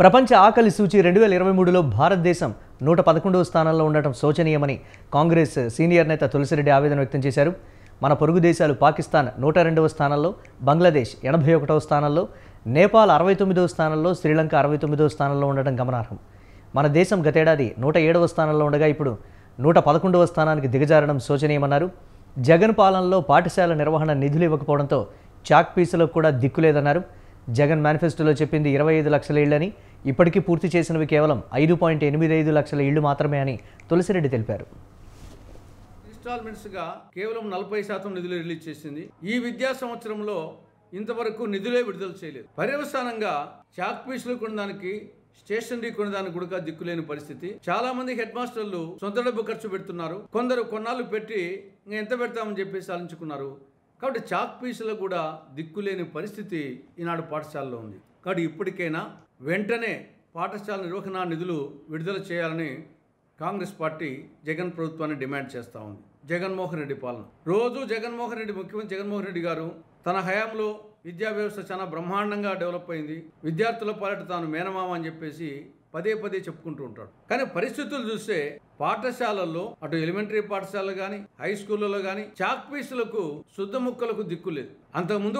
ప్రపంచ ఆకలి సూచి రెండు వేల ఇరవై మూడులో భారతదేశం నూట పదకొండవ స్థానంలో ఉండటం శోచనీయమని కాంగ్రెస్ సీనియర్ నేత తులసిరెడ్డి ఆవేదన వ్యక్తం చేశారు మన పొరుగు దేశాలు పాకిస్తాన్ నూట రెండవ స్థానంలో బంగ్లాదేశ్ ఎనభై ఒకటవ స్థానంలో నేపాల్ అరవై తొమ్మిదవ స్థానంలో శ్రీలంక అరవై తొమ్మిదవ స్థానంలో ఉండటం గమనార్హం మన దేశం గతేడాది నూట ఏడవ స్థానంలో ఉండగా ఇప్పుడు నూట పదకొండవ స్థానానికి దిగజారడం శోచనీయమన్నారు జగన్ పాలనలో పాఠశాల నిర్వహణ నిధులు ఇవ్వకపోవడంతో చాక్ పీసులకు కూడా దిక్కులేదన్నారు జగన్ మేనిఫెస్టోలో చెప్పింది ఇరవై ఐదు లక్షల ఇళ్ళని ఇప్పటికీ పూర్తి చేసినవి కేవలం ఐదు పాయింట్ ఎనిమిది ఐదు లక్షల ఇళ్లు మాత్రమే అని తులసిరెడ్డి తెలిపారు ఇన్స్టాల్మెంట్స్గా కేవలం నలభై శాతం నిధులు రిలీజ్ చేసింది ఈ విద్యా సంవత్సరంలో ఇంతవరకు నిధులే విడుదల చేయలేదు పర్యవసానంగా చాక్ పీసులు కొనడానికి స్టేషనరీ కొనడానికి కూడా దిక్కులేని పరిస్థితి చాలా మంది హెడ్ మాస్టర్లు సొంత డబ్బు ఖర్చు పెడుతున్నారు కొందరు కొన్నాళ్ళు పెట్టి ఎంత పెడతామని చెప్పేసి ఆలోచించుకున్నారు కాబట్టి చాక్ పీసులు కూడా దిక్కులేని పరిస్థితి ఈనాడు పాఠశాలలో ఉంది కాబట్టి ఇప్పటికైనా వెంటనే పాఠశాల నిర్వహణ నిధులు విడుదల చేయాలని కాంగ్రెస్ పార్టీ జగన్ ప్రభుత్వాన్ని డిమాండ్ చేస్తూ ఉంది జగన్మోహన్ రెడ్డి పాలన రోజు జగన్మోహన్ రెడ్డి ముఖ్యమంత్రి జగన్మోహన్ రెడ్డి గారు తన హయాంలో విద్యా వ్యవస్థ చాలా బ్రహ్మాండంగా డెవలప్ అయింది విద్యార్థుల పాలట తాను మేనమామ అని చెప్పేసి పదే పదే చెప్పుకుంటూ ఉంటాడు కానీ పరిస్థితులు చూస్తే పాఠశాలల్లో అటు ఎలిమెంటరీ పాఠశాలలు కానీ హై స్కూళ్ళలో కానీ చాక్పీసులకు శుద్ధ ముక్కలకు దిక్కు లేదు అంతకుముందు